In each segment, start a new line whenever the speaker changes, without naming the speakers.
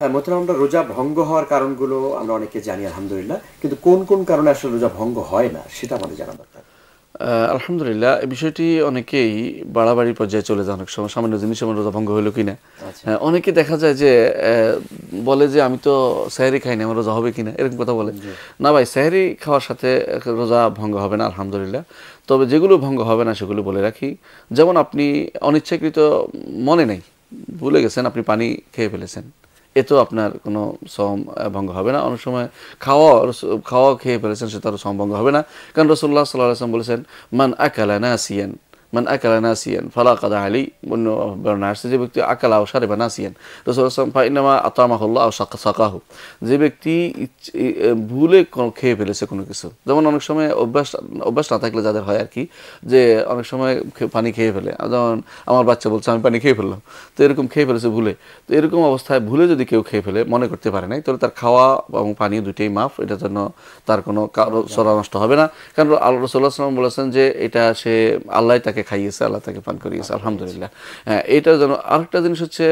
হ্যাঁ মোতালাম আমরা রোজা ভঙ্গ হওয়ার কারণগুলো আমরা অনেকে জানি আলহামদুলিল্লাহ কিন্তু কোন কোন কারণে আসলে রোজা ভঙ্গ হয় না সেটা আমাদের জানা দরকার আলহামদুলিল্লাহ এই বিষয়টি অনেকেই বাড়াবাড়ি পর্যায়ে চলে যান অনেক সময় সামান্য জিনিস আমার রোজা ভঙ্গ হলো কিনা আচ্ছা। হ্যাঁ, অনেকে দেখা যায় যে বলে যে আমি তো স্যারি খাই না আমার রোজা হবে কিনা এরকম কথা বলে না ভাই স্যারি খাওয়ার সাথে রোজা ভঙ্গ হবে না আলহামদুলিল্লাহ তবে যেগুলো ভঙ্গ হবে না সেগুলো বলে রাখি যেমন আপনি অনিচ্ছাকৃত মনে নেই ভুলে গেছেন আপনি পানি খেয়ে ফেলেছেন এতেও আপনার কোনো সম ভঙ্গ হবে না অনেক সময় খাওয়া খাওয়া খেয়ে ফেলেছেন সে তার সম ভঙ্গ হবে না কারণ রসুল্লাহ সাল্লাহ আসলাম বলেছেন মান আকালা না সিয়েন মান আকালা নাসিয়ান ফালা কাদা আলী অন্য বর্ণা আসছে যে ব্যক্তি আকালা না সারেবা তো রসুলাম ফাইনামা আতামাহুল্লাহ ও সাকাহু যে ব্যক্তি ভুলে খেয়ে ফেলেছে কোনো কিছু যেমন অনেক সময় অভ্যাস অভ্যাস না থাকলে যাদের হয় আর কি যে অনেক সময় পানি খেয়ে ফেলে যেমন আমার বাচ্চা বলছে আমি পানি খেয়ে ফেললাম তো এরকম খেয়ে ফেলেছে ভুলে তো এরকম অবস্থায় ভুলে যদি কেউ খেয়ে ফেলে মনে করতে পারে নাই তাহলে তার খাওয়া এবং পানীয় দুইটাই মাফ এটার জন্য তার কোনো কারো সরা নষ্ট হবে না কারণ আল্লাহ রসুল্লাহ সাল্লাম বলেছেন যে এটা সে আল্লাহ তাকে তাকে খাইয়েছে আল্লাহ তাকে পান করিয়েছে আলহামদুলিল্লাহ হ্যাঁ, এটা যেন আরেকটা জিনিস হচ্ছে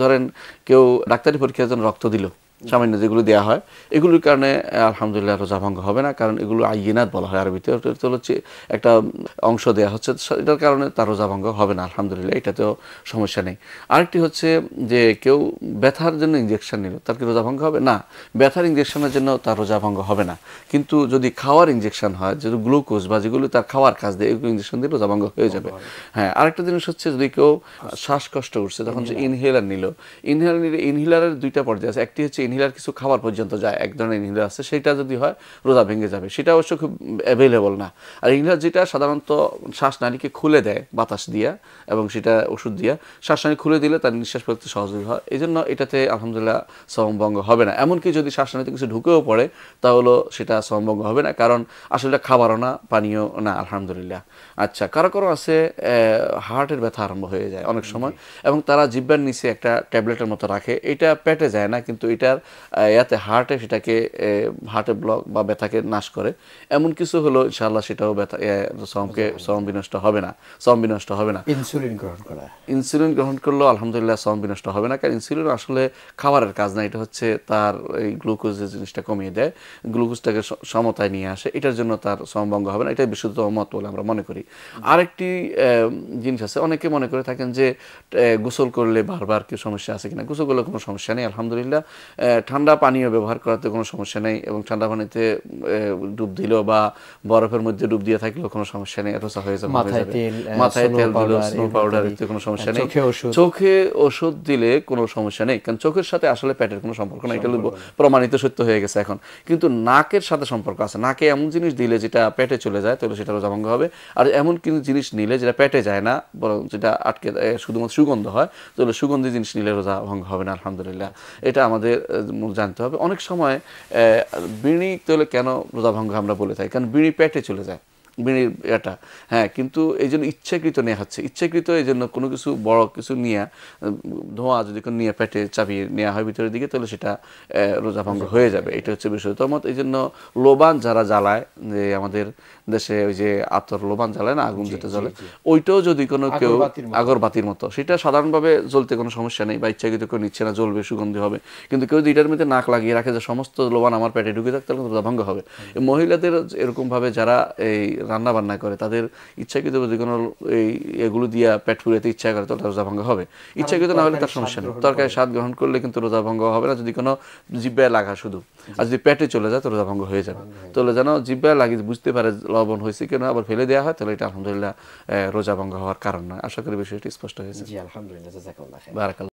ধরেন কেউ ডাক্তারি পরীক্ষার জন্য রক্ত দিল সামান্য যেগুলো দেওয়া হয় এগুলোর কারণে আলহামদুলিল্লাহ রোজা ভঙ্গ হবে না কারণ এগুলো আইনাত বলা হয় আরবিতে হচ্ছে একটা অংশ দেওয়া হচ্ছে এটার কারণে তার রোজা ভঙ্গ হবে না আলহামদুলিল্লাহ এটাতেও সমস্যা নেই আরেকটি হচ্ছে যে কেউ ব্যথার জন্য ইঞ্জেকশন নিল তার কি রোজা ভঙ্গ হবে না ব্যথার ইঞ্জেকশনের জন্য তার রোজা ভঙ্গ হবে না কিন্তু যদি খাওয়ার ইঞ্জেকশন হয় যদি গ্লুকোজ বা যেগুলো তার খাওয়ার কাজ দেয় এগুলো ইঞ্জেকশন দিয়ে রোজা ভঙ্গ হয়ে যাবে হ্যাঁ আরেকটা জিনিস হচ্ছে যদি কেউ আচ্ছা। শ্বাসকষ্ট উঠছে তখন যে ইনহেলার নিল ইনহেলার নিলে ইনহেলারের দুইটা পর্যায়ে আছে একটি হচ্ছে ইনহেলার কিছু খাবার পর্যন্ত যায় এক ধরনের ইনহেলার আছে সেটা যদি হয় রোজা ভেঙে যাবে সেটা অবশ্য খুব অ্যাভেলেবল না আর ইনহেলার যেটা সাধারণত শ্বাসনালীকে খুলে দেয় বাতাস দিয়া এবং সেটা ওষুধ দিয়া শ্বাসনালী খুলে দিলে তার নিঃশ্বাস পড়তে সহজ হয় এই জন্য এটাতে আলহামদুলিল্লাহ শ্রমভঙ্গ হবে না এমনকি যদি শ্বাসনালীতে কিছু ঢুকেও পড়ে তাহলেও সেটা শ্রমভঙ্গ হবে না কারণ আসলে খাবারও না পানীয় না আলহামদুলিল্লাহ আচ্ছা কারো কারো আছে হার্টের ব্যথা আরম্ভ হয়ে যায় অনেক সময় এবং তারা জিব্বার নিচে একটা ট্যাবলেটের মতো রাখে এটা পেটে যায় না কিন্তু এটার ইয়াতে হার্টে সেটাকে হার্টে ব্লক বা ব্যথাকে নাশ করে এমন কিছু হলো ইনশাল্লাহ সেটাও শ্রমকে শ্রম বিনষ্ট হবে না শ্রম বিনষ্ট হবে না ইনসুলিন গ্রহণ করা ইনসুলিন গ্রহণ করলেও আলহামদুলিল্লাহ শ্রম বিনষ্ট হবে না কারণ ইনসুলিন আসলে খাবারের কাজ না এটা হচ্ছে তার এই গ্লুকোজ জিনিসটা কমিয়ে দেয় গ্লুকোজটাকে সমতায় নিয়ে আসে এটার জন্য তার শ্রমভঙ্গ হবে না এটাই বিশুদ্ধ মত বলে আমরা মনে করি আরেকটি জিনিস আছে অনেকে মনে করে থাকেন যে গোসল করলে বারবার কি সমস্যা আছে কিনা গোসল করলে কোনো সমস্যা নেই আলহামদুলিল্লাহ ঠান্ডা পানীয় ব্যবহার করাতে কোনো সমস্যা নেই এবং ঠান্ডা পানিতে ডুব দিল বা বরফের মধ্যে ডুব দিয়ে থাকলেও কোনো সমস্যা নেই রোসা হয়ে যাবে মাথায় তেল মাথায় তেল দিল স্নো পাউডার দিতে কোনো সমস্যা হ্যাঁ, নেই চোখে ওষুধ দিলে কোনো সমস্যা নেই কারণ চোখের সাথে আসলে পেটের কোনো সম্পর্ক নেই এটা প্রমাণিত সত্য হয়ে গেছে এখন কিন্তু নাকের সাথে সম্পর্ক আছে নাকে এমন জিনিস দিলে যেটা পেটে চলে যায় তাহলে সেটা রোজাভঙ্গ হবে আর এমন কিছু জিনিস নিলে যেটা পেটে যায় না বরং যেটা আটকে শুধুমাত্র সুগন্ধ হয় তাহলে সুগন্ধি জিনিস নিলে রোজা ভঙ্গ হবে না আলহামদুলিল্লাহ এটা আমাদের জানতে হবে অনেক সময় বিড়ি তোলে কেন রোজা ভঙ্গ আমরা বলে থাকি কারণ বিড়ি পেটে চলে যায় এটা মানে হ্যাঁ কিন্তু এই জন্য ইচ্ছাকৃত নেওয়া হচ্ছে ইচ্ছাকৃত এই জন্য কোনো কিছু বড় কিছু নিয়ে ধোঁয়া যদি কোনো নিয়ে পেটে চাপিয়ে নেওয়া হয় ভিতরের দিকে তাহলে সেটা রোজা ভঙ্গ হয়ে যাবে এটা হচ্ছে বিষয়ত মত এই জন্য লোবান যারা জ্বালায় যে আমাদের দেশে ওই যে আতর লোবান জ্বালায় না আগুন যেটা জ্বলে ওইটাও যদি কোনো কেউ আগরবাতির মতো সেটা সাধারণভাবে জ্বলতে কোনো সমস্যা নেই বা ইচ্ছাকৃত কেউ নিচ্ছে না জ্বলবে সুগন্ধি হবে কিন্তু কেউ যদি এটার মধ্যে নাক লাগিয়ে রাখে যে সমস্ত লোবান আমার পেটে ঢুকে থাকতে তাহলে রোজা ভঙ্গ হবে মহিলাদের এরকমভাবে যারা এই রান্না বান্না করে তাদের ইচ্ছাকৃত যদি কোনো এই এগুলো দিয়া পেট ফুরাতে ইচ্ছা করে তাহলে রোজা ভঙ্গ হবে ইচ্ছাকৃত না হলে তার সমস্যা নেই তরকারি স্বাদ গ্রহণ করলে কিন্তু রোজা ভঙ্গ হবে না যদি কোনো জিব্বায় লাগা শুধু আর যদি পেটে চলে যায় তো রোজা ভঙ্গ হয়ে যাবে তাহলে যেন জিব্বায় লাগে বুঝতে পারে লবণ হয়েছে কেন আবার ফেলে দেওয়া হয় তাহলে এটা আলহামদুলিল্লাহ রোজা ভঙ্গ হওয়ার কারণ নয় আশা করি বিষয়টি স্পষ্ট হয়েছে আলহামদুলিল্লাহ